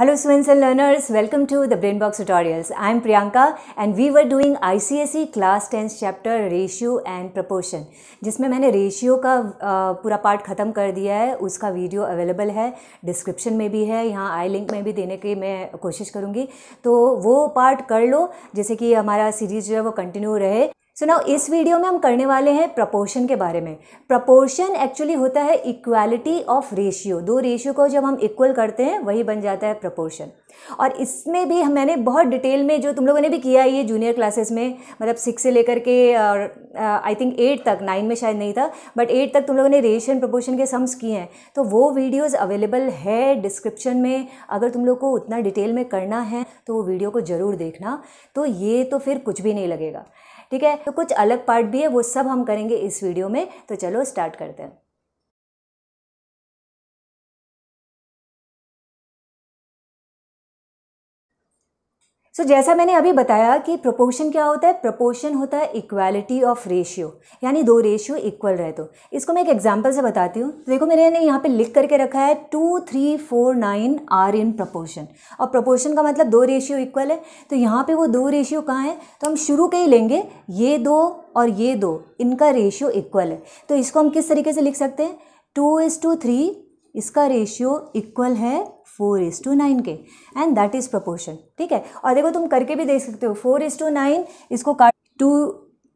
Hello students and learners, welcome to the brain box tutorials. I am Priyanka and we were doing ICSE class 10 chapter ratio and proportion जिसमें मैंने ratio का pura part khatam kar diya hai uska video available hai description mein bhi hai yahan i link mein bhi dene ki main koshish karungi to wo part kar lo jaise ki hamara series jo hai wo continue rahe so so now इस video में हम करने वाले हैं proportion के बारे में proportion actually होता है इक्वालिटी ऑफ रेशियो दो रेशियो को जब हम इक्वल करते हैं वही बन जाता है प्रपोर्शन और इसमें भी मैंने बहुत डिटेल में जो तुम लोगों ने भी किया है ये जूनियर क्लासेस में मतलब सिक्स से लेकर के आई थिंक एट तक नाइन में शायद नहीं था बट एट तक तुम लोगों ने रेशियो एंड प्रपोर्शन के सम्स किए हैं तो वो वीडियोज़ अवेलेबल है डिस्क्रिप्शन में अगर तुम लोग को उतना डिटेल में करना है तो वो वीडियो को ज़रूर देखना तो ये तो फिर कुछ भी नहीं लगेगा ठीक है तो कुछ अलग पार्ट भी है वो सब हम करेंगे इस वीडियो में तो चलो स्टार्ट करते हैं सो so, जैसा मैंने अभी बताया कि प्रोपोर्शन क्या होता है प्रोपोर्शन होता है इक्वालिटी ऑफ रेशियो यानी दो रेशियो इक्वल रहे तो इसको मैं एक एग्जांपल से बताती हूँ तो देखो मैंने यहाँ पे लिख करके रखा है two three four nine are in proportion और प्रोपोर्शन का मतलब दो रेशियो इक्वल है तो यहाँ पर वो दो रेशियो कहाँ हैं तो हम शुरू के ही लेंगे ये दो और ये दो इनका रेशियो इक्वल है तो इसको हम किस तरीके से लिख सकते हैं टू इज़ टू थ्री इसका रेशियो इक्वल है फोर इज टू नाइन के एंड दैट इज़ प्रपोर्शन ठीक है और देखो तुम करके भी देख सकते हो फोर इज टू नाइन इसको काट टू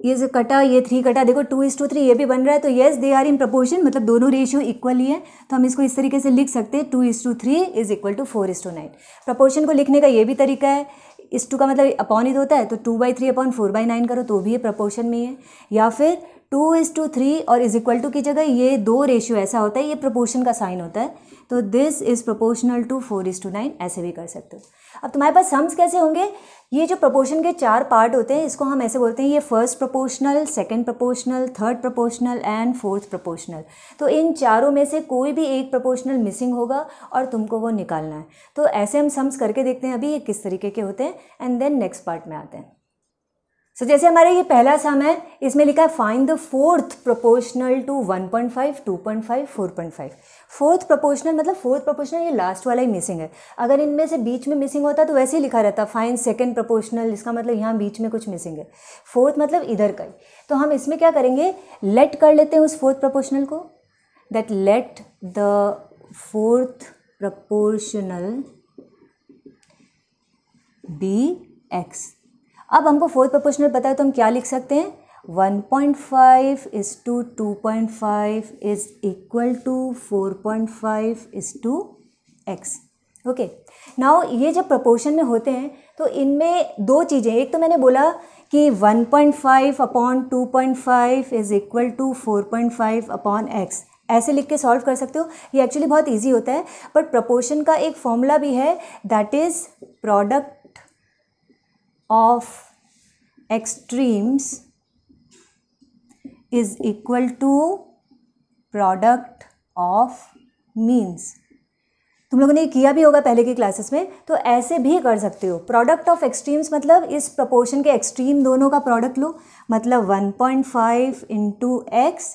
ये जो कटा ये थ्री कटा देखो टू इज टू थ्री ये भी बन रहा है तो yes they are in proportion मतलब दोनों रेशियो इक्वल ही है तो हम इसको इस तरीके से लिख सकते हैं two is to three is equal to four is to nine proportion को लिखने का ये भी तरीका है इस टू का मतलब अपॉन इज तो होता है तो two by three upon four by nine करो तो भी ये प्रपोर्शन में ही है या फिर टू इज टू थ्री और इज इक्वल टू की जगह ये दो रेशियो ऐसा होता है ये प्रपोर्शन का साइन होता है तो this is proportional to four is to nine ऐसे भी कर सकते हो अब तुम्हारे पास सम्स कैसे होंगे ये जो प्रोपोर्शन के चार पार्ट होते हैं इसको हम ऐसे बोलते हैं ये first proportional second proportional third proportional and fourth proportional तो इन चारों में से कोई भी एक प्रोपोर्शनल मिसिंग होगा और तुमको वो निकालना है तो ऐसे हम सम्स करके देखते हैं अभी ये किस तरीके के होते हैं एंड देन नेक्स्ट पार्ट में आते हैं सो so, जैसे हमारा ये पहला सम है इसमें लिखा है find the fourth proportional to 1.5, 2.5, 4.5। Fourth proportional मतलब फोर्थ प्रोपोर्शनल ये लास्ट वाला ही मिसिंग है अगर इनमें से बीच में मिसिंग होता तो वैसे ही लिखा रहता फाइन सेकेंड प्रोपोर्शनल इसका मतलब यहाँ बीच में कुछ मिसिंग है फोर्थ मतलब इधर का ही तो हम इसमें क्या करेंगे लेट कर लेते हैं उस फोर्थ प्रपोर्शनल को that let the fourth proportional be x अब हमको फोर्थ प्रपोर्शनल पता है तो हम क्या लिख सकते हैं 1.5 point five is to two point five is equal to four point five is to x okay now ये जब प्रपोर्शन में होते हैं तो इनमें दो चीज़ें एक तो मैंने बोला कि 1.5 point five upon two point five is equal to four point five upon x ऐसे लिख के सॉल्व कर सकते हो ये एक्चुअली बहुत इजी होता है पर प्रपोर्शन का एक फॉर्मूला भी है that is product of extremes is equal to product of means तुम लोगों ने ये किया भी होगा पहले की क्लासेस में तो ऐसे भी कर सकते हो प्रोडक्ट ऑफ एक्सट्रीम्स मतलब इस प्रपोर्शन के एक्सट्रीम दोनों का प्रोडक्ट लो मतलब 1.5 point five into x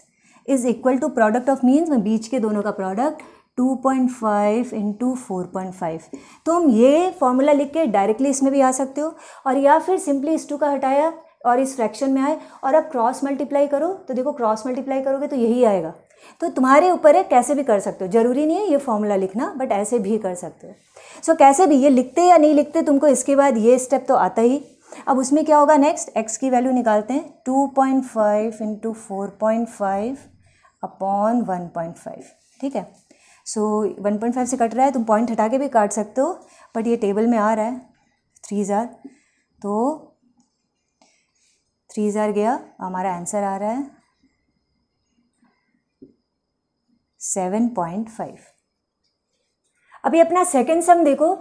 is equal to product of means में बीच के दोनों का product two point five into four point five तो हम ये फॉर्मूला लिख के डायरेक्टली इसमें भी आ सकते हो और या फिर सिंपली इस टू का हटाया और इस फ्रैक्शन में आए और अब क्रॉस मल्टीप्लाई करो तो देखो क्रॉस मल्टीप्लाई करोगे तो यही आएगा तो तुम्हारे ऊपर है कैसे भी कर सकते हो ज़रूरी नहीं है ये फॉर्मूला लिखना बट ऐसे भी कर सकते हो सो so, कैसे भी ये लिखते या नहीं लिखते तुमको इसके बाद ये स्टेप तो आता ही अब उसमें क्या होगा नेक्स्ट एक्स की वैल्यू निकालते हैं two point five into four point five upon one point five ठीक है सो वन पॉइंट फाइव से कट रहा है तुम पॉइंट हटा के भी काट सकते हो बट ये टेबल में आ रहा है थ्री हज़ार तो थ्री हज़ार गया हमारा आंसर आ रहा है सेवन पॉइंट फाइव अभी अपना सेकेंड सम देखो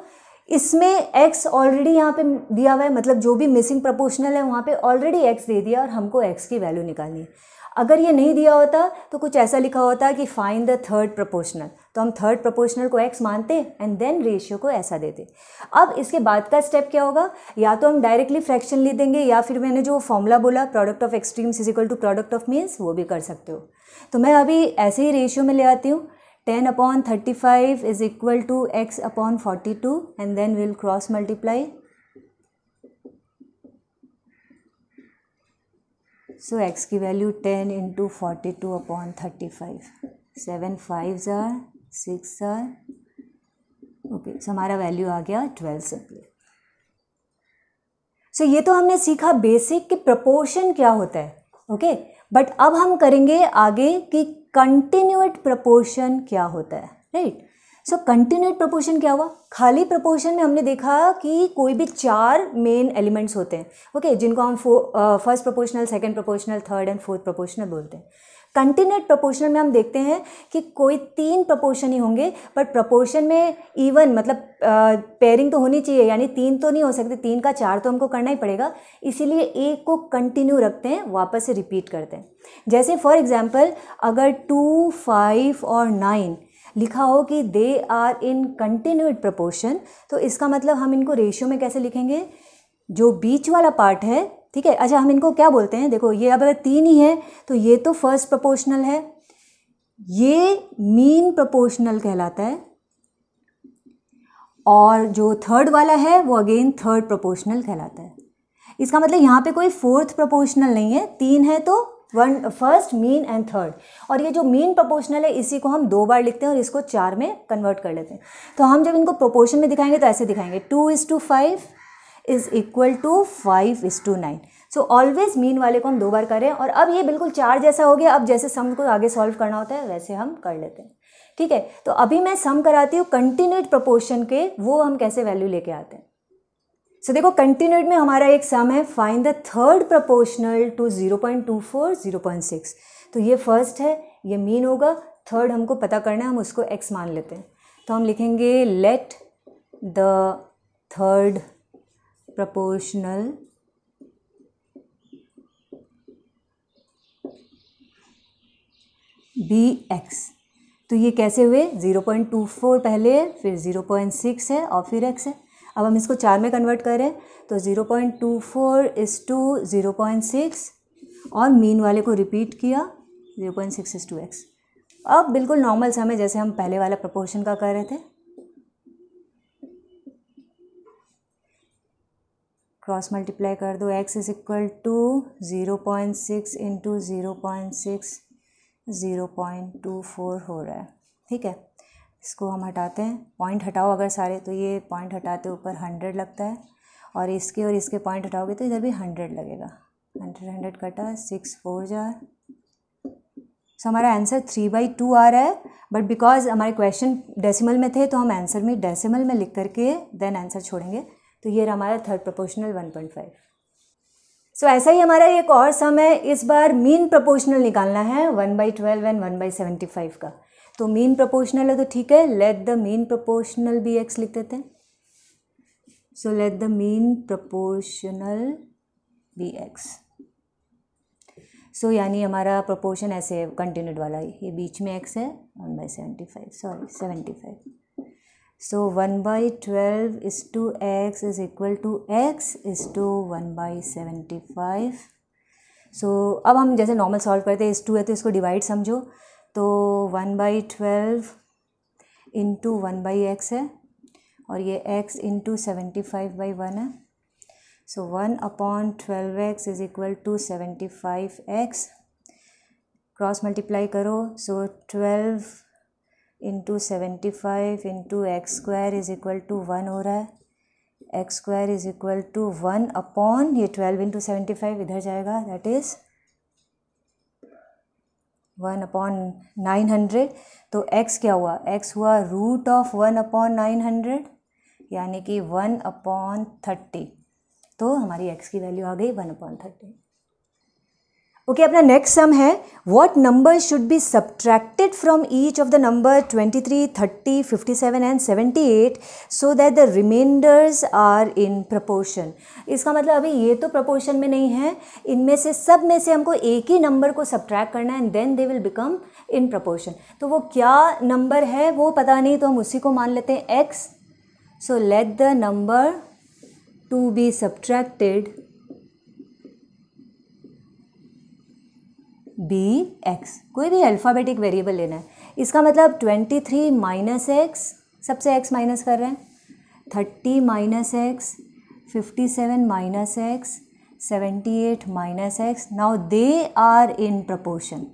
इसमें x ऑलरेडी यहाँ पे दिया हुआ है मतलब जो भी मिसिंग प्रपोर्शनल है वहाँ पे ऑलरेडी x दे दिया और हमको x की वैल्यू निकालनी है अगर ये नहीं दिया होता तो कुछ ऐसा लिखा होता कि फाइन द थर्ड प्रपोशनल तो हम थर्ड प्रपोशनल को एक्स मानते एंड देन रेशियो को ऐसा देते अब इसके बाद का स्टेप क्या होगा या तो हम डायरेक्टली फ्रैक्शन ले देंगे या फिर मैंने जो फॉर्मूला बोला product of extremes is equal to product of means वो भी कर सकते हो तो मैं अभी ऐसे ही रेशियो में ले आती हूँ ten upon thirty five is equal to x upon forty two and then will cross multiply So x की value ten into forty two upon thirty five seven five जार सिक्स जार ओके सो हमारा value आ गया twelve simply so ये तो हमने सीखा basic कि प्रपोर्शन क्या होता है ओके okay? बट अब हम करेंगे आगे कि कंटिन्यूट प्रपोर्शन क्या होता है right right? So continued proportion क्या हुआ खाली प्रपोर्शन में हमने देखा कि कोई भी चार मेन एलिमेंट्स होते हैं ओके okay, जिनको हम first proportional second proportional third and fourth proportional बोलते हैं कंटिन्यूट प्रपोर्शन में हम देखते हैं कि कोई तीन प्रपोर्शन ही होंगे बट प्रपोर्शन में इवन मतलब पेयरिंग तो होनी चाहिए यानी तीन तो नहीं हो सकते तीन का चार तो हमको करना ही पड़ेगा इसीलिए एक को कंटिन्यू रखते हैं वापस से रिपीट करते हैं जैसे फॉर एग्ज़ाम्पल अगर टू फाइव और नाइन लिखा हो कि they are in continued proportion तो इसका मतलब हम इनको रेशियो में कैसे लिखेंगे जो बीच वाला पार्ट है ठीक है अच्छा हम इनको क्या बोलते हैं देखो ये अब अगर तीन ही है तो ये तो फर्स्ट प्रपोर्शनल है ये मीन प्रपोर्शनल कहलाता है और जो थर्ड वाला है वो अगेन थर्ड प्रपोर्शनल कहलाता है इसका मतलब यहाँ पे कोई फोर्थ प्रपोर्शनल नहीं है तीन है तो one first mean and third और ये जो मीन प्रोपोर्शनल है इसी को हम दो बार लिखते हैं और इसको चार में कन्वर्ट कर लेते हैं तो हम जब इनको प्रोपोर्शन में दिखाएंगे तो ऐसे दिखाएंगे two is to five is equal to five is to nine so always mean वाले को हम दो बार करें और अब ये बिल्कुल चार जैसा हो गया अब जैसे सम को आगे सॉल्व करना होता है वैसे हम कर लेते हैं ठीक है तो अभी मैं सम कराती हूँ कंटिन्यूड प्रोपोर्शन के वो हम कैसे वैल्यू लेके आते हैं सो देखो कंटिन्यूड में हमारा एक सम है find the third proportional to zero point two four zero point six तो ये फर्स्ट है ये मीन होगा थर्ड हमको पता करना है हम उसको एक्स मान लेते हैं तो हम लिखेंगे let the third proportional be x तो ये कैसे हुए 0.24 पहले है फिर 0.6 है और फिर एक्स है अब हम इसको चार में कन्वर्ट करें तो zero point two four is to zero point six और मीन वाले को रिपीट किया zero point six is to x अब बिल्कुल नॉर्मल समय जैसे हम पहले वाला प्रपोर्शन का कर रहे थे क्रॉस मल्टीप्लाई कर दो x is equal to zero point six into zero point six zero point two four हो रहा है ठीक है इसको हम हटाते हैं पॉइंट हटाओ अगर सारे तो ये पॉइंट हटाते ऊपर हंड्रेड लगता है और इसके और इसके पॉइंट हटाओगे तो इधर भी हंड्रेड लगेगा हंड्रेड हंड्रेड कटा सिक्स फोर जार सो हमारा आंसर थ्री बाई टू आ रहा है बट बिकॉज हमारे क्वेश्चन डेसिमल में थे तो हम आंसर में डेसिमल में लिख करके देन आंसर छोड़ेंगे तो ये हमारा third proportional one point five so ऐसा ही हमारा एक और सम है इस बार मीन प्रोपोर्शनल निकालना है one by twelve and one by seventy five का तो मीन प्रपोर्शनल है तो ठीक है let the mean proportional be x लिख देते हैं so let the mean proportional be x so यानी हमारा प्रपोर्शन ऐसे है कंटिन्यूड वाला ये बीच में एक्स है one by seventy five sorry seventy five so one by twelve is to x is equal to x is to one by seventy five so अब हम जैसे नॉर्मल सॉल्व करते हैं इस टू है तो इसको डिवाइड समझो तो one by twelve into one by x है और ये x into seventy five by one है so one upon twelve x is equal to seventy five x cross multiply करो so twelve into seventy five into x square is equal to one हो रहा है x square is equal to one upon ये twelve into seventy five इधर जाएगा that is one upon nine hundred तो x क्या हुआ एक्स हुआ root of one upon nine hundred यानी कि वन अपॉन थर्टी तो हमारी एक्स की वैल्यू आ गई वन अपॉन थर्टी ओके अपना नेक्स्ट सम है what number should be subtracted from each of the number 23, 30, 57 and 78 so that the remainders are in proportion इसका मतलब अभी ये तो प्रपोर्शन में नहीं है इनमें से सब में से हमको एक ही नंबर को सब्ट्रैक्ट करना है and then they will become in proportion तो वो क्या नंबर है वो पता नहीं तो हम उसी को मान लेते हैं x so let the number to be subtracted be x कोई भी अल्फ़ाबेटिक वेरिएबल लेना है इसका मतलब ट्वेंटी थ्री माइनस एक्स सबसे एक्स माइनस कर रहे हैं thirty minus x fifty seven minus x seventy eight minus x now they are in proportion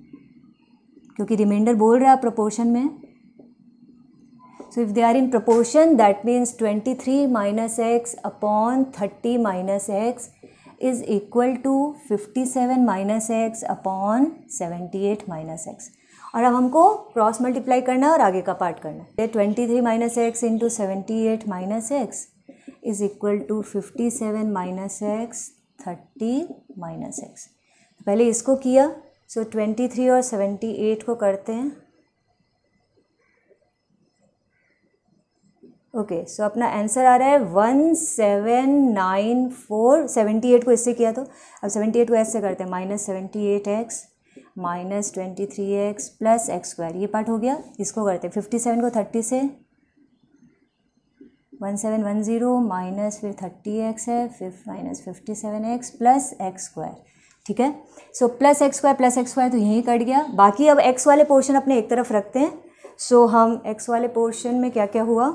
क्योंकि रिमाइंडर बोल रहा है प्रपोर्शन में so if they are in proportion that means twenty three minus x upon thirty minus x is equal to fifty seven minus x upon seventy eight minus x और अब हमको cross multiply करना है और आगे का part करना है twenty three minus x into seventy eight minus x is equal to fifty seven minus x thirty minus x पहले इसको किया सो so, थ्री और सेवेंटी एट को करते हैं ओके सो अपना आंसर आ रहा है one seven nine four seventy eight को इससे किया तो अब सेवेंटी एट को ऐसे करते हैं minus seventy eight x minus twenty three x plus x square ये पार्ट हो गया इसको करते हैं फिफ्टी सेवन को थर्टी से one seven one zero minus फिर थर्टी एक्स है फिर minus fifty seven x plus x square ठीक है so plus x square plus x square तो यहीं कट गया बाकी अब एक्स वाले पोर्शन अपने एक तरफ रखते हैं सो so, हम एक्स वाले पोर्शन में क्या क्या हुआ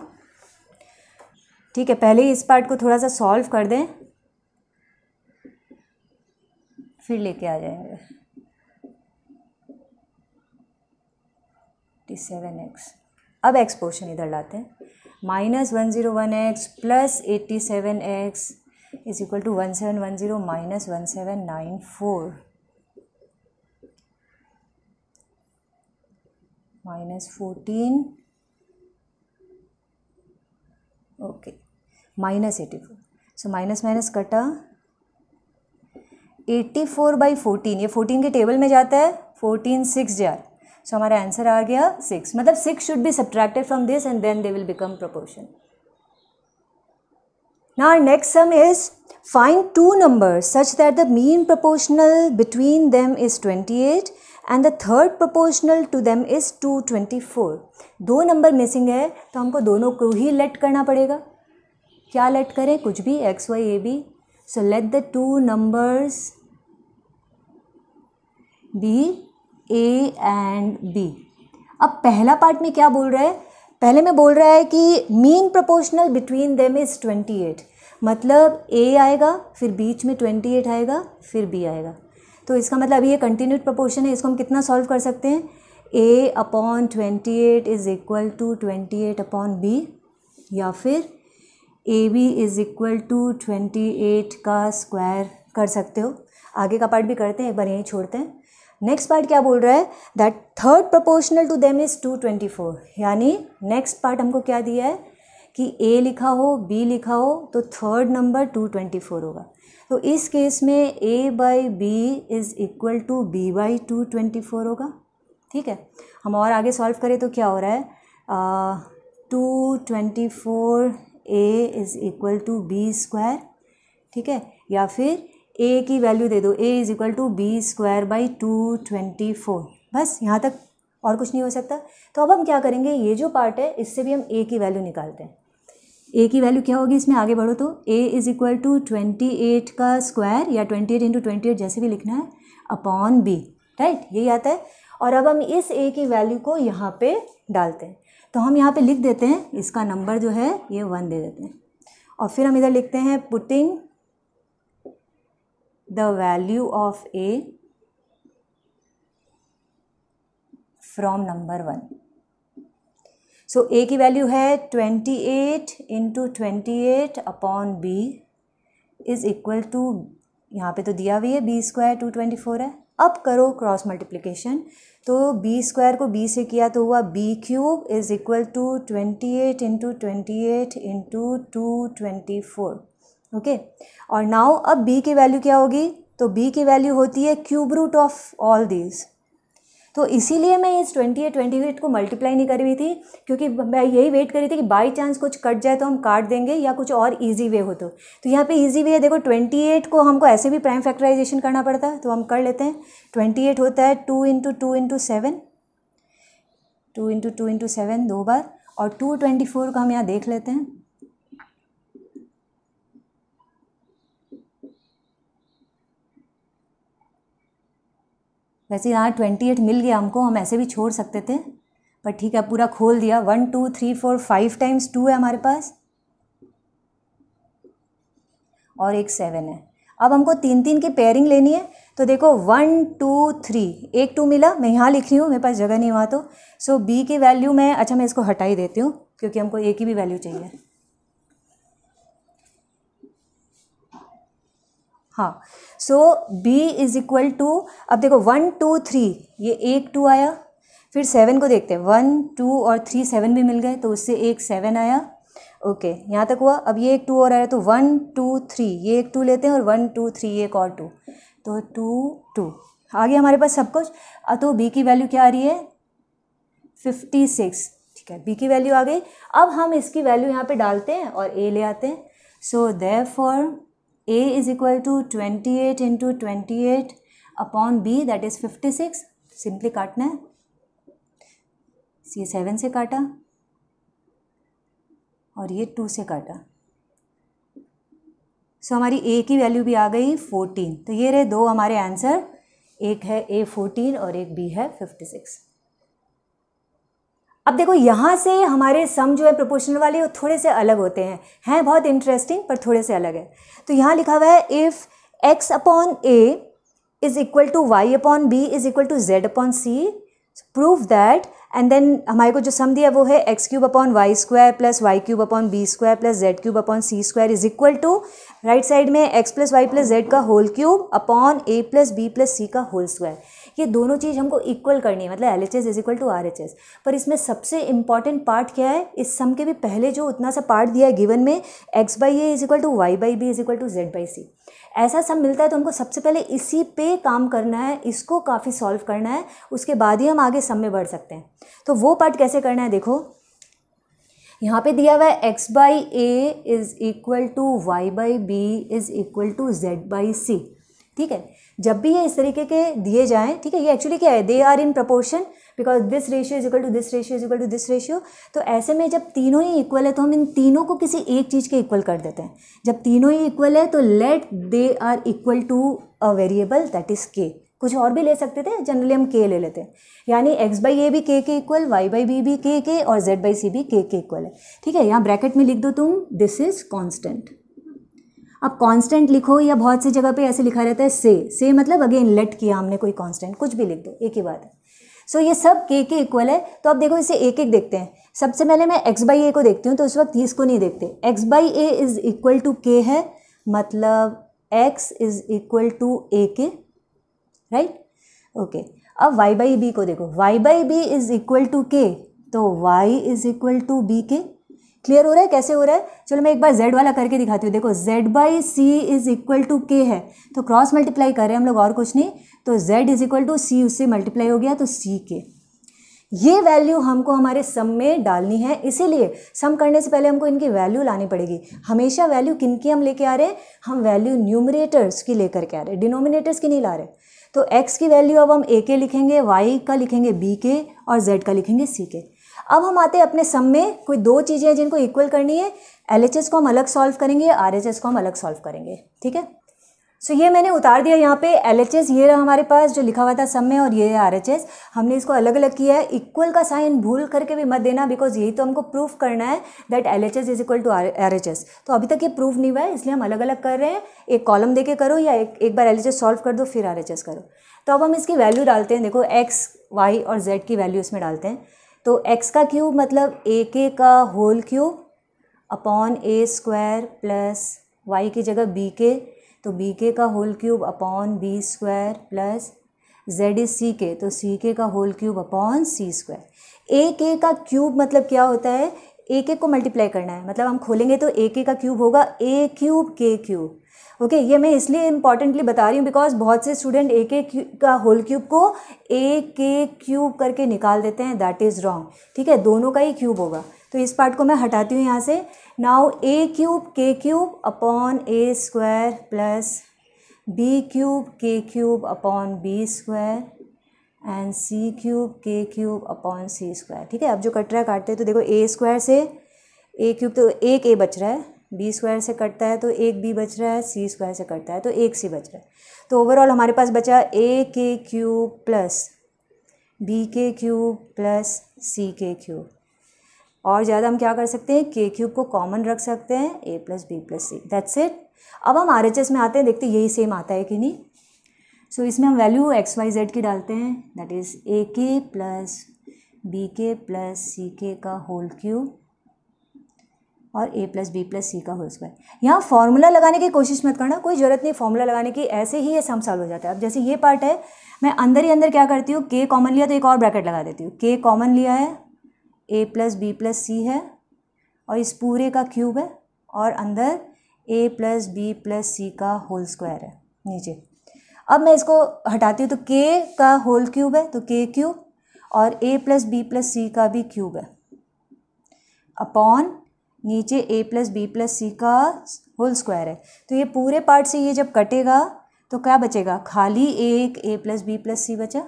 ठीक है पहले ही इस पार्ट को थोड़ा सा सॉल्व कर दें फिर लेके आ जाएंगे टी सेवन एक्स अब एक्स पोर्शन इधर लाते हैं minus one zero one x plus eighty seven x is equal to one seven one zero minus one seven nine four minus fourteen okay minus eighty four so minus minus कटा eighty four by fourteen ये fourteen के table में जाता है fourteen six जे आर so हमारा answer आ गया सिक्स मतलब six should be subtracted from this and then they will become proportion now next sum is find two number such that the mean proportional between them is twenty eight and the third proportional to them is 224 दो number missing है तो हमको दोनों को ही late करना पड़ेगा क्या late करें कुछ भी x y a b so let the two numbers be a and b अब पहला पार्ट में क्या बोल रहा है पहले में बोल रहा है कि mean proportional between them is twenty eight मतलब ए आएगा फिर बीच में ट्वेंटी एट आएगा फिर बी आएगा तो इसका मतलब अभी ये कंटिन्यूड प्रपोर्शन है इसको हम कितना सॉल्व कर सकते हैं a upon twenty eight is equal to twenty eight upon b या फिर a b is equal to twenty eight का स्क्वायर कर सकते हो आगे का पार्ट भी करते हैं एक बार यहीं छोड़ते हैं नेक्स्ट पार्ट क्या बोल रहा है that third proportional to them is two twenty four यानी नेक्स्ट पार्ट हमको क्या दिया है कि ए लिखा हो बी लिखा हो तो थर्ड नंबर 224 होगा तो इस केस में a by B is equal to B by two twenty four होगा ठीक है हम और आगे सॉल्व करें तो क्या हो रहा है two twenty four A is equal to b square ठीक है या फिर ए की वैल्यू दे दो a is equal to b square by two twenty four बस यहाँ तक और कुछ नहीं हो सकता तो अब हम क्या करेंगे ये जो पार्ट है इससे भी हम ए की वैल्यू निकालते हैं ए की वैल्यू क्या होगी इसमें आगे बढ़ो तो ए is equal to twenty eight का स्क्वायर या twenty eight into twenty eight जैसे भी लिखना है अपॉन बी राइट यही आता है और अब हम इस ए की वैल्यू को यहाँ पे डालते हैं तो हम यहाँ पे लिख देते हैं इसका नंबर जो है ये वन दे देते हैं और फिर हम इधर लिखते हैं putting the value of a from number one so a की वैल्यू है twenty eight into twenty eight upon b is equal to यहाँ पे तो दिया हुई है b square two twenty four है अब करो क्रॉस मल्टीप्लिकेशन तो बी स्क्वायर को बी से किया तो हुआ b cube is equal to twenty eight into twenty eight into two twenty four okay और नाउ अब बी की वैल्यू क्या होगी तो बी की वैल्यू होती है cube root of all these तो इसीलिए मैं इस ट्वेंटी या ट्वेंटी एट को मल्टीप्लाई नहीं करी हुई थी क्योंकि मैं यही वेट कर रही थी कि बाई चांस कुछ कट जाए तो हम काट देंगे या कुछ और ईजी वे हो तो तो यहाँ पे ईजी वे है देखो ट्वेंटी एट को हमको ऐसे भी प्राइम फैक्टराइजेशन करना पड़ता है तो हम कर लेते हैं ट्वेंटी एट होता है two into two into seven two into two into seven दो बार और टू ट्वेंटी फोर को हम यहाँ देख लेते हैं वैसे यहाँ ट्वेंटी एट मिल गया हमको हम ऐसे भी छोड़ सकते थे पर ठीक है पूरा खोल दिया one two three four five times two है हमारे पास और एक सेवन है अब हमको तीन तीन की पेयरिंग लेनी है तो देखो वन टू थ्री एक टू मिला मैं यहाँ लिख रही हूँ मेरे पास जगह नहीं हुआ तो सो so, बी की वैल्यू मैं अच्छा मैं इसको हटा ही देती हूँ क्योंकि हमको ए की भी वैल्यू चाहिए हाँ so b is equal to अब देखो वन टू थ्री ये एक टू आया फिर सेवन को देखते हैं वन टू और थ्री सेवन भी मिल गए तो उससे एक सेवन आया ओके okay, यहाँ तक हुआ अब ये एक टू और आया तो वन टू थ्री ये एक टू लेते हैं और वन टू थ्री एक और टू तो टू टू आगे हमारे पास सब कुछ तो बी की वैल्यू क्या आ रही है फिफ्टी सिक्स ठीक है बी की वैल्यू आ गई अब हम इसकी वैल्यू यहाँ पे डालते हैं और ए ले आते हैं so therefore a is equal to twenty eight into twenty eight upon b that is fifty six simply काटना है सी सेवन से काटा और ये टू से काटा सो so, हमारी ए की वैल्यू भी आ गई फोर्टीन तो ये रहे दो हमारे आंसर एक है ए फोर्टीन और एक बी है फिफ्टी सिक्स अब देखो यहाँ से हमारे सम जो है प्रोपोर्शनल वाले वो थोड़े से अलग होते हैं हैं बहुत इंटरेस्टिंग पर थोड़े से अलग है तो यहाँ लिखा हुआ है if x upon a is equal to y upon b is equal to z upon c prove that and then हमारे को जो सम दिया वो है x cube upon y square plus y cube upon B square plus z cube upon C square is equal to right side में x plus y plus z का whole cube upon a plus b plus सी का whole square ये दोनों चीज़ हमको equal करनी है मतलब L H S is equal to R H S पर इसमें सबसे इंपॉर्टेंट पार्ट क्या है इस सम के भी पहले जो उतना सा पार्ट दिया है गिवन में x by a is equal to y by b is equal to z by c ऐसा सब मिलता है तो हमको सबसे पहले इसी पे काम करना है इसको काफ़ी सॉल्व करना है उसके बाद ही हम आगे सम में बढ़ सकते हैं तो वो पार्ट कैसे करना है देखो यहाँ पे दिया हुआ है x by a is equal to y by B is equal to z by c ठीक है जब भी ये इस तरीके के दिए जाएँ ठीक है ये एक्चुअली क्या है they are in proportion because this ratio is equal to this ratio is equal to this ratio तो ऐसे में जब तीनों ही इक्वल है तो हम इन तीनों को किसी एक चीज़ के इक्वल कर देते हैं जब तीनों ही इक्वल है तो let they are equal to a variable that is k कुछ और भी ले सकते थे जनरली हम के ले लेते हैं यानी एक्स बाई ए भी के के इक्वल वाई बाई बी भी के के और जेड बाई सी भी के के इक्वल है ठीक है यहाँ ब्रैकेट में लिख दो तुम दिस इज़ कॉन्स्टेंट अब कांस्टेंट लिखो या बहुत सी जगह पे ऐसे लिखा रहता है से से मतलब अगेन लेट किया हमने कोई कांस्टेंट कुछ भी लिख दो एक ही बात है सो so, ये सब के के इक्वल है तो आप देखो इसे एक एक देखते हैं सबसे पहले मैं एक्स बाई ए को देखती हूँ तो उस वक्त इसको नहीं देखते x by a is equal to k है मतलब x is equal to a k right okay अब वाई बाई बी को देखो y by B is equal to k तो y is equal to B k clear हो रहा है कैसे हो रहा है चलो मैं एक बार जेड वाला करके दिखाती हूँ देखो z by c is equal to k है तो क्रॉस मल्टीप्लाई कर रहे हैं हम लोग और कुछ नहीं तो z is equal to c उससे मल्टीप्लाई हो गया तो सी के ये वैल्यू हमको हमारे सम में डालनी है इसीलिए सम करने से पहले हमको इनकी वैल्यू लानी पड़ेगी हमेशा वैल्यू किन की हम लेके आ रहे हैं हम वैल्यू न्यूमरेटर्स की लेकर के आ रहे हैं डिनोमिनेटर्स की नहीं ला रहे तो x की वैल्यू अब हम ए के लिखेंगे y का लिखेंगे b के और z का लिखेंगे c के अब हम आते हैं अपने सम में कोई दो चीज़ें हैं जिनको इक्वल करनी है एल को हम अलग सॉल्व करेंगे आर को हम अलग सॉल्व करेंगे ठीक है सो ये मैंने उतार दिया यहाँ पे एल ये रहा हमारे पास जो लिखा हुआ था सम में और ये है आर हमने इसको अलग अलग किया है इक्वल का साइन भूल करके भी मत देना बिकॉज यही तो हमको प्रूफ करना है that L H S is equal to R H S तो अभी तक ये प्रूफ नहीं हुआ है इसलिए हम अलग अलग कर रहे हैं एक कॉलम दे के करो या एक एक बार एल एच एस सॉल्व कर दो फिर आर एच एस करो तो अब हम इसकी वैल्यू डालते हैं देखो एक्स वाई और जेड की वैल्यू इसमें डालते हैं तो x का क्यूब मतलब ए के का होल क्यूब अपॉन ए स्क्वायर प्लस वाई की जगह बी के तो बी के का whole cube upon B square plus Z is C के तो सी के का whole cube upon C square A के का क्यूब मतलब क्या होता है ए के को मल्टीप्लाई करना है मतलब हम खोलेंगे तो ए के का क्यूब होगा ए क्यूब के क्यूब ओके okay, ये मैं इसलिए इंपॉर्टेंटली बता रही हूँ बिकॉज बहुत से स्टूडेंट एक एक का होल क्यूब को एक एक क्यूब करके निकाल देते हैं दैट इज़ रॉन्ग ठीक है दोनों का ही क्यूब होगा तो इस पार्ट को मैं हटाती हूँ यहाँ से नाउ ए क्यूब के क्यूब अपॉन ए स्क्वायर प्लस बी क्यूब के cube upon B square and c cube के क्यूब अपॉन सी स्क्वायर ठीक है अब जो कट रहा है काटते हैं तो देखो ए स्क्वायर से ए क्यूब तो एक ए बच रहा है बी स्क्वायर से कटता है तो एक बी बच रहा है सी स्क्वायर से कटता है तो एक सी बच रहा है तो ओवरऑल हमारे पास बचा a k cube plus b k cube plus C k cube और ज़्यादा हम क्या कर सकते हैं के क्यूब को कॉमन रख सकते हैं a plus b plus c that's it अब हम आर एच एस में आते हैं देखते हैं यही सेम आता है कि नहीं सो so, इसमें हम वैल्यू एक्स वाई जेड की डालते हैं that is a k plus b k plus सी के का होल क्यूब और ए प्लस बी प्लस सी का होल स्क्वायर यहाँ फार्मूला लगाने की कोशिश मत करना कोई ज़रूरत नहीं फार्मूला लगाने की ऐसे ही ये सम सॉल्व हो जाता है अब जैसे ये पार्ट है मैं अंदर ही अंदर क्या करती हूँ के कॉमन लिया तो एक और ब्रैकेट लगा देती हूँ के कॉमन लिया है a plus b plus c है और इस पूरे का क्यूब है और अंदर ए प्लस बी प्लस सी का होल स्क्वायर है नीचे अब मैं इसको हटाती हूँ तो के का होल क्यूब है तो के क्यूब और ए प्लस बी प्लस सी का भी क्यूब है अपॉन नीचे ए प्लस बी प्लस सी का होल स्क्वायर है तो ये पूरे पार्ट से ये जब कटेगा तो क्या बचेगा खाली एक a plus b plus c बचा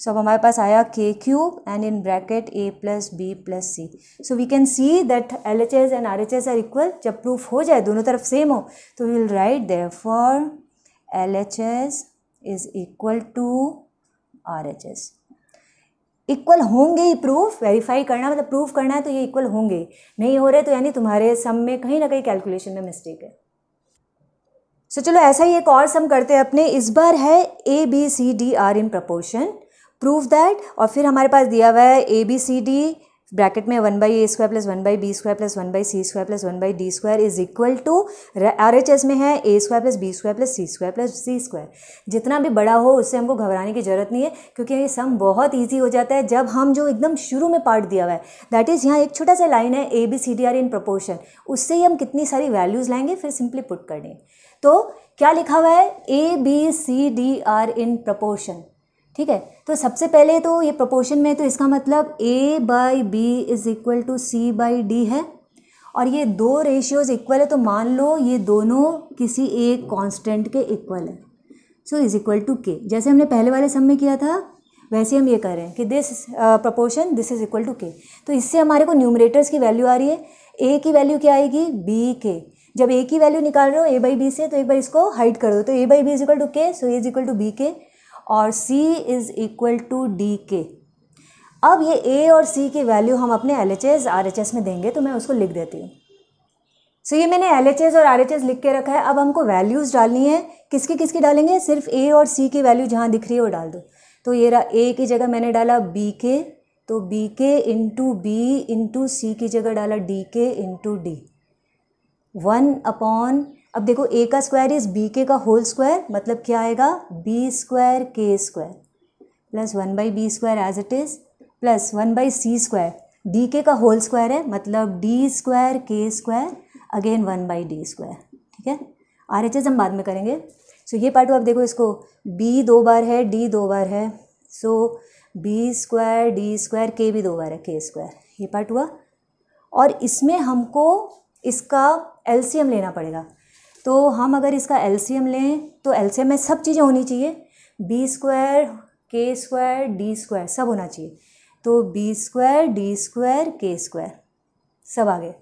सो अब हमारे पास आया k cube and in bracket a plus b plus c so we can see that L H S and R H S are equal जब प्रूफ हो जाए दोनों तरफ सेम हो तो we will write therefore L H S is equal to R H S equal होंगे ही proof verify करना मतलब प्रूफ करना है तो ये इक्वल होंगे नहीं हो रहे तो यानी तुम्हारे सम में कहीं ना कहीं कैलकुलेशन में मिस्टेक है सो so, चलो ऐसा ही एक और सम करते हैं अपने इस बार है A B C D are in proportion proof that और फिर हमारे पास दिया हुआ है A B C d bracket में one by a square plus one by b square plus one by c square plus one by d square is equal to R H S में है a square plus b square plus c square plus c square जितना भी बड़ा हो उससे हमको घबराने की जरूरत नहीं है क्योंकि ये सम बहुत ईजी हो जाता है जब हम जो एकदम शुरू में पार्ट दिया हुआ है दैट इज़ यहाँ एक छोटा सा लाइन है A B C D are in proportion उससे ही हम कितनी सारी वैल्यूज़ लाएंगे फिर सिंपली पुट कर दें तो क्या लिखा हुआ है A B C D are in proportion ठीक है तो सबसे पहले तो ये प्रोपोर्शन में तो इसका मतलब ए by B is equal to c by d है और ये दो रेशियोज़ इक्वल है तो मान लो ये दोनों किसी एक कांस्टेंट के इक्वल है सो इज़ इक्वल टू के जैसे हमने पहले वाले सम में किया था वैसे हम ये कर रहे हैं कि this proportion this is equal to k तो इससे हमारे को न्यूमरेटर्स की वैल्यू आ रही है ए की वैल्यू क्या आएगी बी के जब ए की वैल्यू निकाल रहे हो ए बाई बी से तो एक बार इसको हाइड कर दो तो a by b is equal to k so is equal to B k और C is equal to D k अब ये A और C की वैल्यू हम अपने L H S R H S में देंगे तो मैं उसको लिख देती हूँ सो so, ये मैंने एल एच एस और आर एच एस लिख के रखा है अब हमको वैल्यूज़ डालनी है किसकी किसकी डालेंगे सिर्फ A और C की वैल्यू जहाँ दिख रही है वो डाल दो तो ये रहा ए की जगह मैंने डाला बी के तो बी के इंटू बी इंटू सी की जगह डाला डी के इंटू डी वन अपॉन अब देखो ए का स्क्वायर इज बी के का होल स्क्वायर मतलब क्या आएगा बी स्क्वायर के square plus one by b square as it is plus one by c square d के का होल स्क्वायर है मतलब डी स्क्वायर के square again one by d square ठीक है आर एच एस हम बाद में करेंगे सो so, ये पार्ट आप देखो इसको बी दो बार है डी दो बार है so b square d square k भी दो बार है के स्क्वायर ये पार्ट हुआ और इसमें हमको इसका एलसीएम लेना पड़ेगा तो हम अगर इसका एलसीएम लें तो एलसीएम में सब चीज़ें होनी चाहिए बी स्क्वायर के स्क्वायर डी स्क्वायर सब होना चाहिए तो बी स्क्वायर डी स्क्वायर के स्क्वायर सब आ गए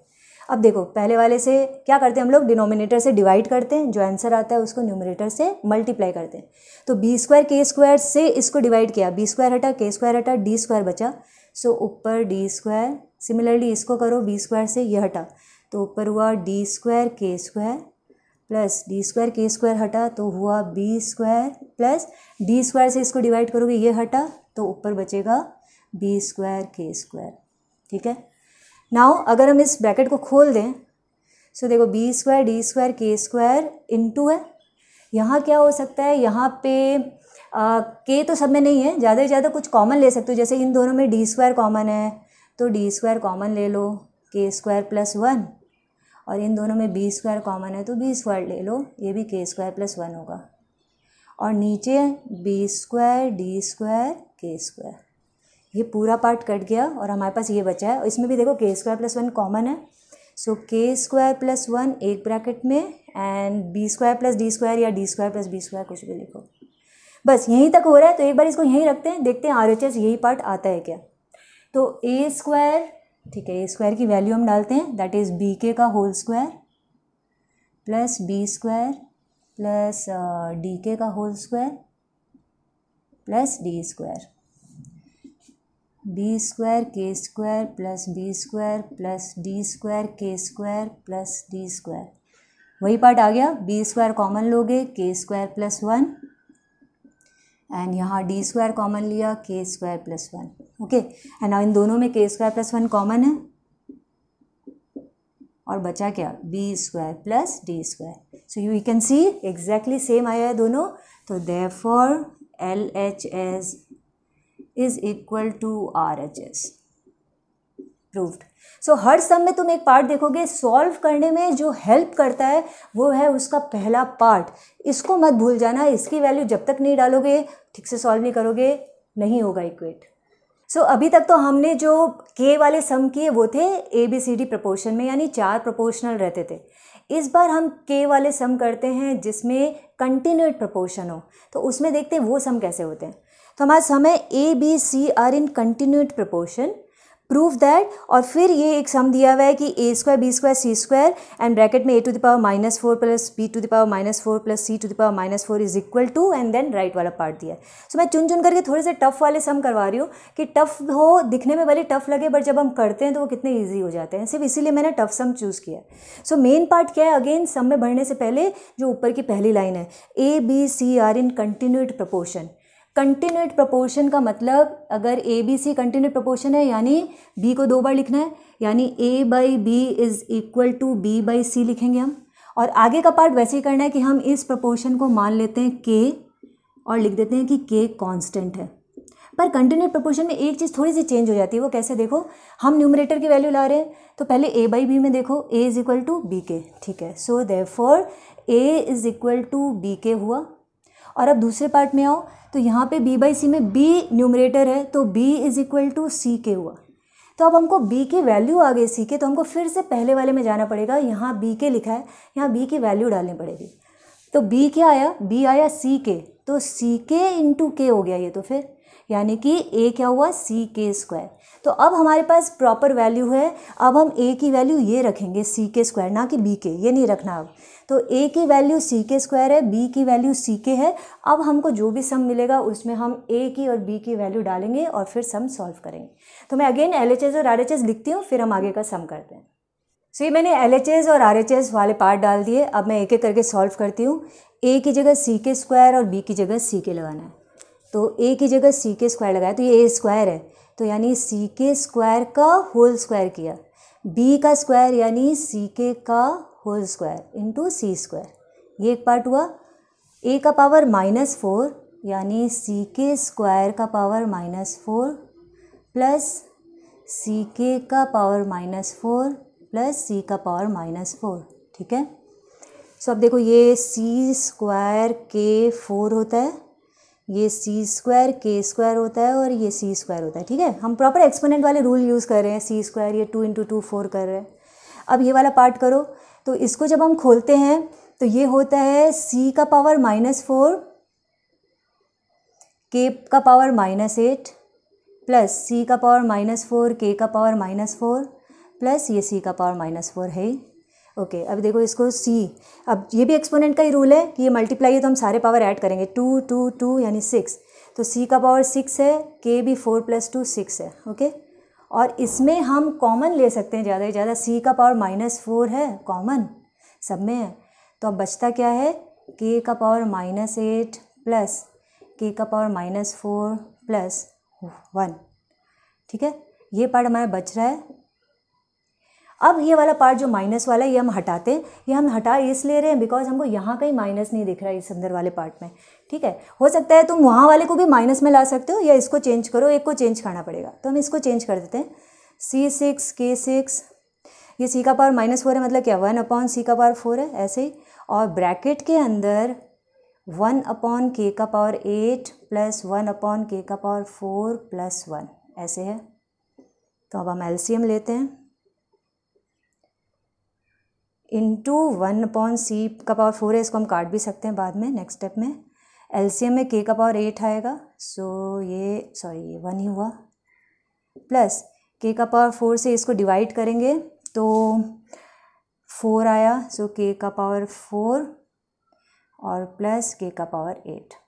अब देखो पहले वाले से क्या करते हैं हम लोग डिनोमिनेटर से डिवाइड करते हैं जो आंसर आता है उसको न्यूमिनेटर से मल्टीप्लाई करते हैं तो बी स्क्वायर के स्क्वायर से इसको डिवाइड किया बी स्क्वायर हटा के स्क्वायर हटा डी स्क्वायर बचा सो ऊपर डी स्क्वायर सिमिलरली इसको करो बी स्क्वायर से ये हटा तो ऊपर हुआ डी स्क्वायर के स्क्वायर प्लस डी स्क्वायर के स्क्वायर हटा तो हुआ b square plus D square से इसको डिवाइड करोगे ये हटा तो ऊपर बचेगा बी स्क्वायर के स्क्वायर ठीक है नाउ अगर हम इस ब्रैकेट को खोल दें सो देखो बी स्क्वायर डी स्क्वायर के स्क्वायर टू है यहाँ क्या हो सकता है यहाँ पे आ, के तो सब में नहीं है ज़्यादा से ज़्यादा कुछ कॉमन ले सकते हो जैसे इन दोनों में डी स्क्वायर कॉमन है तो डी स्क्वायर कॉमन ले लो के स्क्वायर प्लस वन और इन दोनों में बी स्क्वायर कॉमन है तो बी स्क्वायर ले लो ये भी के स्क्वायर प्लस वन होगा और नीचे बी स्क्वायर डी स्क्वायर के स्क्वायर ये पूरा पार्ट कट गया और हमारे पास ये बचा है और इसमें भी देखो के स्क्वायर प्लस वन कॉमन है so k square plus one एक ब्रैकेट में and b square plus D square या d square plus b square कुछ भी लिखो बस यहीं तक हो रहा है तो एक बार इसको यहीं रखते हैं देखते हैं आर एच एस यही पार्ट आता है क्या तो ए स्क्वायर ठीक है ए स्क्वायर की वैल्यू हम डालते हैं दैट इज़ बी के का whole square plus b square plus d के का whole square plus D square B square के square plus b square plus D square के स्क्वायर प्लस डी स्क्वायर वही पार्ट आ गया बी स्क्वायर कॉमन लोगे k square plus one and यहाँ d square common लिया k square plus one okay and in दोनों में के स्क्वायर प्लस वन कॉमन है और बचा क्या B square plus D square so you can see exactly same आया है दोनों तो therefore L H S is equal to R H S proved so हर सम में तुम एक पार्ट देखोगे सॉल्व करने में जो हेल्प करता है वो है उसका पहला पार्ट इसको मत भूल जाना इसकी वैल्यू जब तक नहीं डालोगे ठीक से सॉल्व नहीं करोगे नहीं होगा इक्वेट सो so, अभी तक तो हमने जो के वाले सम किए वो थे A B C D proportion में यानी चार प्रपोर्शनल रहते थे इस बार हम के वाले सम करते हैं जिसमें कंटिन्यूड प्रपोर्शन हो तो उसमें देखते हैं वो सम कैसे होते हैं तो हमारा सम है A B C are in continued proportion prove that और फिर ये एक सम दिया हुआ है कि A square B square C square and bracket में A to the power minus four plus B to the power minus four plus C to the power minus four is equal to and then right वाला part दिया है सो so, मैं चुन चुन करके थोड़े से टफ वाले सम करवा रही हूँ कि टफ हो दिखने में भले टफ लगे बट जब हम करते हैं तो वो कितने ईजी हो जाते हैं सिर्फ इसीलिए मैंने टफ सम चूज़ किया सो मेन पार्ट क्या है अगेन सम में बढ़ने से पहले जो ऊपर की पहली लाइन है A B C are in continued proportion continued proportion का मतलब अगर ए बी सी कंटिन्यूट प्रपोर्शन है यानी बी को दो बार लिखना है यानी A by B is equal to B by C लिखेंगे हम और आगे का पार्ट वैसे ही करना है कि हम इस प्रपोर्शन को मान लेते हैं के और लिख देते हैं कि के कॉन्स्टेंट है पर कंटिन्यूट प्रपोर्शन में एक चीज़ थोड़ी सी चेंज हो जाती है वो कैसे देखो हम न्यूमरेटर की वैल्यू ला रहे हैं तो पहले ए बाई बी में देखो A is equal to B K ठीक है so therefore A is equal to B K हुआ और अब दूसरे पार्ट में आओ तो यहाँ पे बी बाई सी में बी न्यूमरेटर है तो B is equal to C K हुआ तो अब हमको बी की वैल्यू आ गई सी के तो हमको फिर से पहले वाले में जाना पड़ेगा यहाँ बी के लिखा है यहाँ बी की वैल्यू डालनी पड़ेगी तो बी क्या आया बी आया सी के तो सी के इंटू के हो गया ये तो फिर यानी कि ए क्या हुआ सी के स्क्वायर तो अब हमारे पास प्रॉपर वैल्यू है अब हम ए की वैल्यू ये रखेंगे सी के स्क्वायर ना कि बी के ये नहीं रखना अब तो ए की वैल्यू सी के स्क्वायर है बी की वैल्यू सी के है अब हमको जो भी सम मिलेगा उसमें हम ए की और बी की वैल्यू डालेंगे और फिर सम सॉल्व करेंगे तो मैं अगेन एल और आर लिखती हूँ फिर हम आगे का सम करते हैं सो so, ये मैंने एल और आर वाले पार्ट डाल दिए अब मैं एक एक करके सॉल्व करती हूँ ए की जगह सी के स्क्वायर और बी की जगह सी के लगाना है तो ए की जगह सी के स्क्वायर लगाया तो ये ए स्क्वायर है तो यानी सी के स्क्वायर का होल स्क्वायर किया बी का स्क्वायर यानी सी के का whole square into C square ये एक पार्ट हुआ ए का पावर माइनस फोर यानी सी के स्क्वायर का पावर माइनस फोर प्लस सी के का पावर माइनस फोर प्लस सी का पावर माइनस फोर ठीक है सो so, अब देखो ये सी स्क्वायर के फोर होता है ये सी स्क्वायर के स्क्वायर होता है और ये सी स्क्वायर होता है ठीक है हम प्रॉपर एक्सपोनेंट वाले रूल यूज़ कर रहे हैं सी स्क्वायर ये टू इंटू टू फोर कर रहे हैं अब ये वाला पार्ट करो तो इसको जब हम खोलते हैं तो ये होता है सी का पावर माइनस फोर के का पावर माइनस एट प्लस सी का पावर माइनस फोर के का पावर माइनस फोर प्लस ये सी का पावर माइनस फोर है ओके okay, अब देखो इसको सी अब ये भी एक्सपोनेंट का ही रूल है कि ये मल्टीप्लाई है तो हम सारे पावर ऐड करेंगे टू टू टू यानी सिक्स तो सी का पावर सिक्स है के भी फोर प्लस टू सिक्स है ओके okay? और इसमें हम कॉमन ले सकते हैं ज़्यादा से ज़्यादा सी का पावर माइनस फोर है कॉमन सब में है तो अब बचता क्या है के का power minus eight plus K का power minus four plus one ठीक है ये पार्ट हमारा बच रहा है अब ये वाला पार्ट जो माइनस वाला है ये हम हटाते हैं ये हम हटा इसलिए रहे हैं बिकॉज हमको यहाँ कहीं माइनस नहीं दिख रहा है इस अंदर वाले पार्ट में ठीक है हो सकता है तुम वहाँ वाले को भी माइनस में ला सकते हो या इसको चेंज करो एक को चेंज करना पड़ेगा तो हम इसको चेंज कर देते हैं सी सिक्स के सिक्स ये सी का पावर माइनस फोर है मतलब क्या वन अपॉन सी का पावर फोर है ऐसे ही और ब्रैकेट के अंदर वन अपॉन के का power eight plus one upon K का पावर फोर प्लस वन ऐसे है तो अब हम एलसीएम लेते हैं इन टू वन अपॉन सी का पावर फोर है इसको हम काट भी सकते हैं बाद में नेक्स्ट स्टेप में एल में के का पावर एट आएगा सो ये सॉरी ये वन ही हुआ प्लस के का पावर फोर से इसको डिवाइड करेंगे तो फोर आया सो के का पावर फोर और प्लस के का पावर एट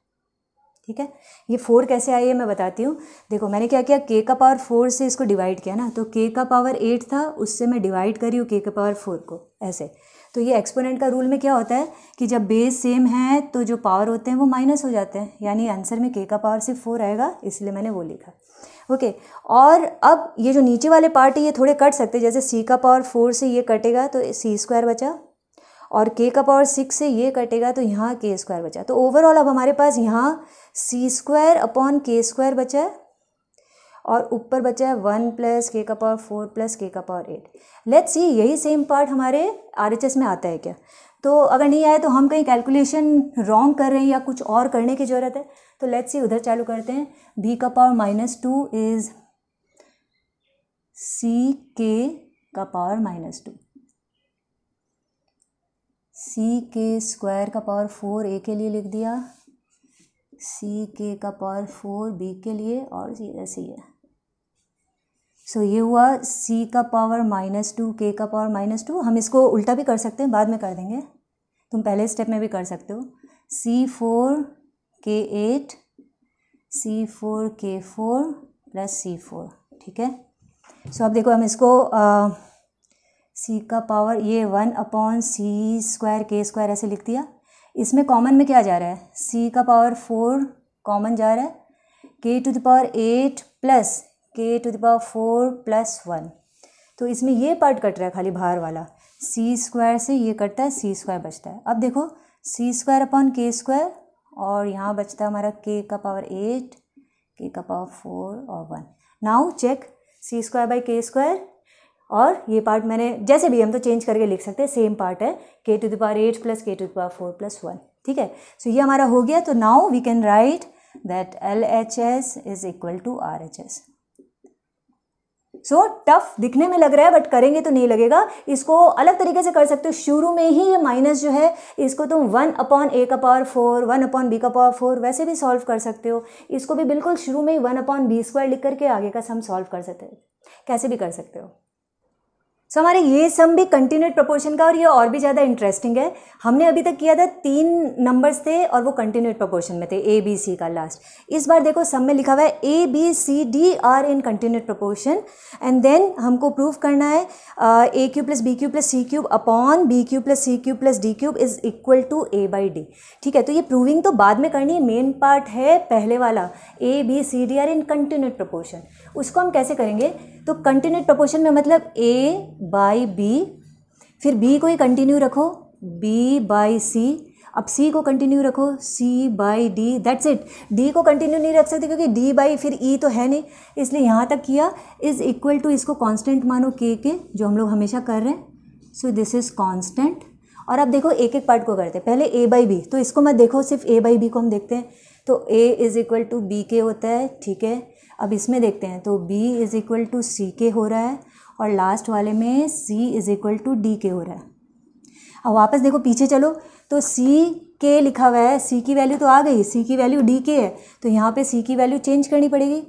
ठीक है ये फोर कैसे आई है मैं बताती हूँ देखो मैंने क्या किया के का पावर फोर से इसको डिवाइड किया ना तो के का पावर एट था उससे मैं डिवाइड करी हूँ के का पावर फोर को ऐसे तो ये एक्सपोनेंट का रूल में क्या होता है कि जब बेस सेम है तो जो पावर होते हैं वो माइनस हो जाते हैं यानी आंसर में के का पावर सिर्फ फोर आएगा इसलिए मैंने वो लिखा ओके okay, और अब ये जो नीचे वाले पार्ट है ये थोड़े कट सकते जैसे सी का पावर फोर से ये कटेगा तो सी स्क्वायर बचा और के का पावर सिक्स से ये कटेगा तो यहाँ के स्क्वायर बचा तो ओवरऑल अब हमारे पास यहाँ C square upon K square बचा है और ऊपर बचा है वन प्लस के का पावर फोर प्लस के का पावर एट लेट्स सी यही सेम पार्ट हमारे आर में आता है क्या तो अगर नहीं आए तो हम कहीं कैलकुलेशन रॉन्ग कर रहे हैं या कुछ और करने की ज़रूरत है तो लेट्स सी उधर चालू करते हैं बी का power minus two is C के का power minus to C K square का पावर फोर ए के लिए लिख दिया सी के का पावर फोर बी के लिए और ऐसे सी है सो so, ये हुआ सी का पावर माइनस टू के का पावर माइनस टू हम इसको उल्टा भी कर सकते हैं बाद में कर देंगे तुम पहले स्टेप में भी कर सकते हो C four K eight C four K four plus C four ठीक है सो so, अब देखो हम इसको सी का पावर ये वन अपॉन सी स्क्वायर के स्क्वायर ऐसे लिख दिया इसमें कॉमन में क्या जा रहा है सी का पावर फोर कॉमन जा रहा है K to the power eight plus K to the power four plus one तो इसमें ये पार्ट कट रहा है खाली बाहर वाला सी स्क्वायर से ये कटता है सी स्क्वायर बचता है अब देखो C square upon K square और यहाँ बचता है हमारा के का पावर एट के का पावर फोर और one now check C square by K square और ये पार्ट मैंने जैसे भी हम तो चेंज करके लिख सकते हैं सेम पार्ट है K to the power eight plus K to the power four plus one ठीक है सो ये हमारा हो गया तो now we can write that L H S is equal to R H S so tough दिखने में लग रहा है बट करेंगे तो नहीं लगेगा इसको अलग तरीके से कर सकते हो शुरू में ही ये माइनस जो है इसको तुम वन अपॉन ए का power four one upon B का पावर फोर वैसे भी सॉल्व कर सकते हो इसको भी बिल्कुल शुरू में ही वन अपॉन बी स्क्वायर लिख करके आगे का सम सॉल्व कर सकते हो कैसे भी कर सकते हो सो so, हमारे ये सम भी कंटिन्यूड प्रपोर्शन का और ये और भी ज़्यादा इंटरेस्टिंग है हमने अभी तक किया था तीन नंबर्स थे और वो कंटिन्यूड प्रपोर्शन में थे ए बी सी का लास्ट इस बार देखो सम में लिखा हुआ है A B C D are in continued proportion and then हमको प्रूव करना है A cube plus B cube plus C cube upon B cube plus C cube plus D cube is equal to A by D ठीक है तो ये proving तो बाद में करनी है मेन पार्ट है पहले वाला A B C D are in continued proportion उसको हम कैसे करेंगे तो कंटिन्यूट प्रपोर्शन में मतलब ए बाई बी फिर बी को ही कंटिन्यू रखो बी बाई सी अब सी को कंटिन्यू रखो C by D that's it D को कंटिन्यू नहीं रख सकते क्योंकि डी बाई फिर ई e तो है नहीं इसलिए यहाँ तक किया इज़ इक्वल टू इसको कांस्टेंट मानो के के जो हम लोग हमेशा कर रहे हैं सो दिस इज़ कांस्टेंट और अब देखो एक एक पार्ट को करते हैं पहले ए बाई बी तो इसको मत देखो सिर्फ ए बाई बी को हम देखते हैं तो ए is equal to B K होता है ठीक है अब इसमें देखते हैं तो B is equal to C K हो रहा है और लास्ट वाले में C is equal to D K हो रहा है अब वापस देखो पीछे चलो तो सी के लिखा हुआ है सी की वैल्यू तो आ गई सी की वैल्यू डी के है तो यहाँ पे सी की वैल्यू चेंज करनी पड़ेगी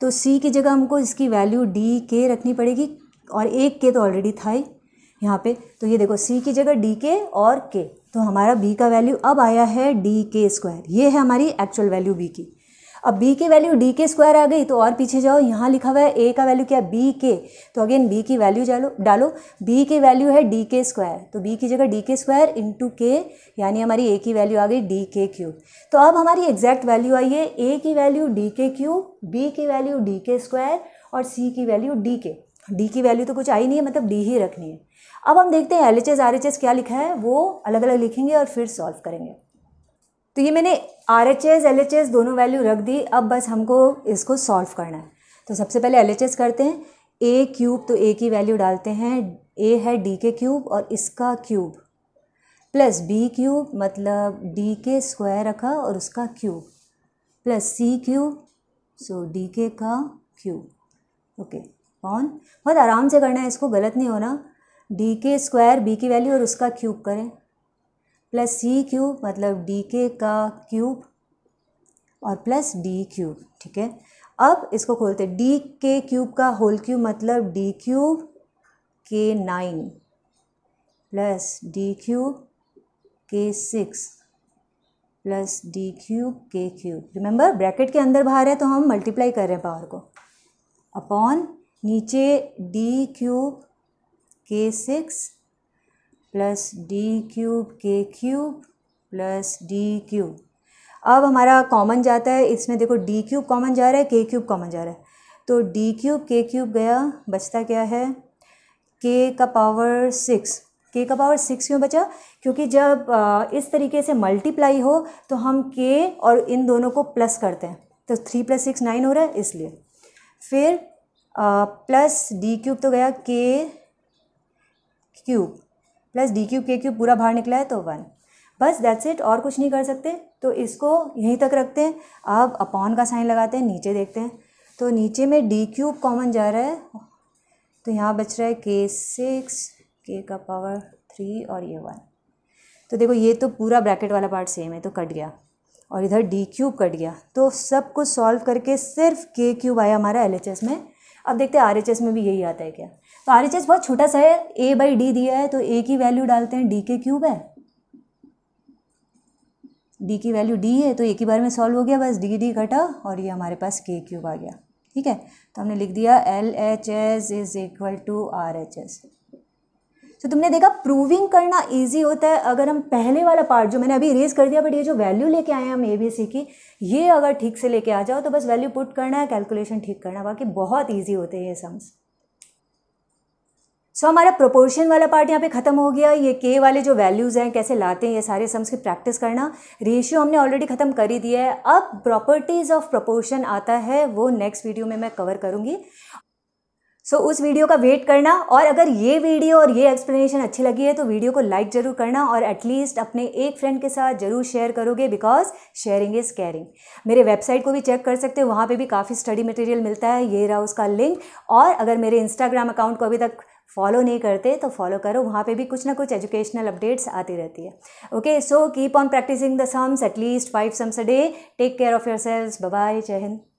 तो सी की जगह हमको इसकी वैल्यू डी के रखनी पड़ेगी और एक के तो ऑलरेडी था ही यहाँ पे तो ये देखो सी की जगह डी के और के तो हमारा बी का वैल्यू अब आया है डी के स्क्वायर ये है हमारी एक्चुअल वैल्यू बी की अब बी की वैल्यू डी के स्क्वायर आ गई तो और पीछे जाओ यहाँ लिखा हुआ है ए का वैल्यू क्या तो है बी के तो अगेन बी की वैल्यू डालो डालो बी की वैल्यू है डी के स्क्वायर तो बी की जगह डी के स्क्वायर इंटू के यानी हमारी ए की वैल्यू आ गई डी के क्यूब तो अब हमारी एग्जैक्ट वैल्यू आई है ए की value D K cube B की वैल्यू डी के स्क्वायर और सी की वैल्यू डी के डी की वैल्यू तो कुछ आई नहीं है मतलब डी ही रखनी है अब हम देखते हैं L H S R H S क्या लिखा है वो अलग अलग लिखेंगे और फिर सॉल्व करेंगे तो ये मैंने R H S L H S दोनों वैल्यू रख दी अब बस हमको इसको सॉल्व करना है तो सबसे पहले एल एच एस करते हैं ए क्यूब तो ए की वैल्यू डालते हैं ए है डी के क्यूब और इसका क्यूब प्लस बी क्यूब मतलब डी के स्क्वायर रखा और उसका cube plus C cube so D के का क्यूब ओके कौन बहुत आराम से करना है इसको गलत नहीं होना डी के स्क्वायर बी की वैल्यू और उसका क्यूब करें प्लस सी क्यूब मतलब डी के का क्यूब और प्लस डी क्यूब ठीक है अब इसको खोलते डी के क्यूब का होल क्यूब मतलब D cube K nine plus D cube K six plus D cube के क्यूब रिमेंबर ब्रैकेट के अंदर बाहर है तो हम मल्टीप्लाई कर रहे हैं पावर को अपॉन नीचे D cube K six plus D cube के क्यूब प्लस डी क्यूब अब हमारा कॉमन जाता है इसमें देखो डी क्यूब कॉमन जा रहा है के क्यूब कॉमन जा रहा है तो डी क्यूब के क्यूब गया बचता क्या है के का पावर सिक्स के का पावर सिक्स क्यों बचा क्योंकि जब इस तरीके से मल्टीप्लाई हो तो हम के और इन दोनों को प्लस करते हैं तो थ्री प्लस सिक्स नाइन हो रहा है इसलिए फिर प्लस डी क्यूब तो गया K cube plus D cube के क्यूब पूरा बाहर निकला है तो वन बस दैट्स इट और कुछ नहीं कर सकते तो इसको यहीं तक रखते हैं अब अपॉन का साइन लगाते हैं नीचे देखते हैं तो नीचे में डी क्यूब कॉमन जा रहा है तो यहाँ बच रहा है के सिक्स के का पावर थ्री और ये वन तो देखो ये तो पूरा ब्रैकेट वाला पार्ट सेम है तो कट गया और इधर डी क्यूब कट गया तो सब कुछ सॉल्व करके सिर्फ के क्यूब आया हमारा एल में अब देखते हैं आर में भी यही आता है क्या तो आर एच एस बहुत छोटा सा है ए बाई डी दिया है तो ए की वैल्यू डालते हैं डी के क्यूब है डी की वैल्यू डी है तो एक ही बार में सॉल्व हो गया बस डी डी घटा और ये हमारे पास के क्यूब आ गया ठीक है तो हमने लिख दिया L H S is equal to R H S तो तुमने देखा प्रूविंग करना इजी होता है अगर हम पहले वाला पार्ट जो मैंने अभी रेज कर दिया बट ये जो वैल्यू लेके आए हैं हम ए बी सी की ये अगर ठीक से लेके आ जाओ तो बस वैल्यू पुट करना है कैलकुलेशन ठीक करना बाकी बहुत ईजी होते हैं ये सम्स सो so, हमारा प्रोपोर्शन वाला पार्ट यहाँ पे ख़त्म हो गया ये के वाले जो वैल्यूज़ हैं कैसे लाते हैं ये सारे सम्स की प्रैक्टिस करना रेशियो हमने ऑलरेडी ख़त्म कर ही दिया है अब प्रॉपर्टीज़ ऑफ प्रोपोर्शन आता है वो नेक्स्ट वीडियो में मैं कवर करूँगी सो so, उस वीडियो का वेट करना और अगर ये वीडियो और ये एक्सप्लेनेशन अच्छी लगी है तो वीडियो को लाइक ज़रूर करना और एटलीस्ट अपने एक फ्रेंड के साथ ज़रूर शेयर करोगे बिकॉज शेयरिंग इज़ केयरिंग मेरे वेबसाइट को भी चेक कर सकते हो वहाँ पे भी काफ़ी स्टडी मटेरियल मिलता है ये रहा उसका लिंक और अगर मेरे इंस्टाग्राम अकाउंट को अभी तक फॉलो नहीं करते तो फॉलो करो वहाँ पे भी कुछ ना कुछ एजुकेशनल अपडेट्स आती रहती है okay so keep on practising the sums at least five sums a day take care of your selves bye जय हिंद